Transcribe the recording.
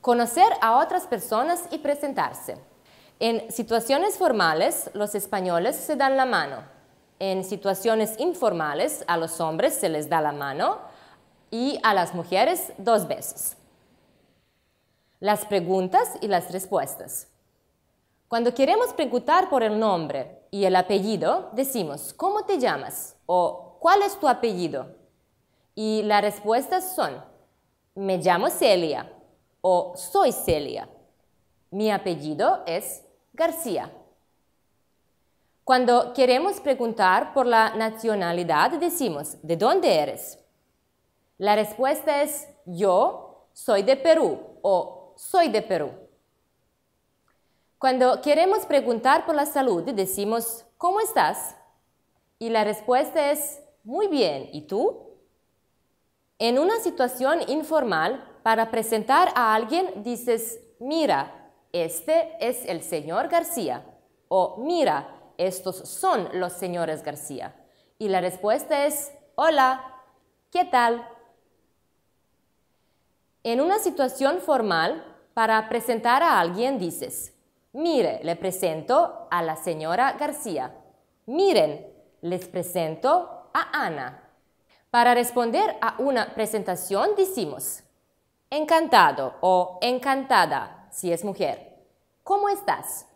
Conocer a otras personas y presentarse. En situaciones formales, los españoles se dan la mano. En situaciones informales, a los hombres se les da la mano y a las mujeres dos veces. Las preguntas y las respuestas. Cuando queremos preguntar por el nombre y el apellido, decimos ¿cómo te llamas? o ¿cuál es tu apellido? Y las respuestas son me llamo Celia o soy Celia. Mi apellido es García. Cuando queremos preguntar por la nacionalidad, decimos, ¿de dónde eres? La respuesta es, yo soy de Perú o soy de Perú. Cuando queremos preguntar por la salud, decimos, ¿cómo estás? Y la respuesta es, muy bien, ¿y tú? En una situación informal, para presentar a alguien dices, mira, este es el señor García o mira, estos son los señores García. Y la respuesta es, hola, ¿qué tal? En una situación formal, para presentar a alguien dices, mire, le presento a la señora García. Miren, les presento a Ana. Para responder a una presentación decimos, Encantado o encantada si es mujer. ¿Cómo estás?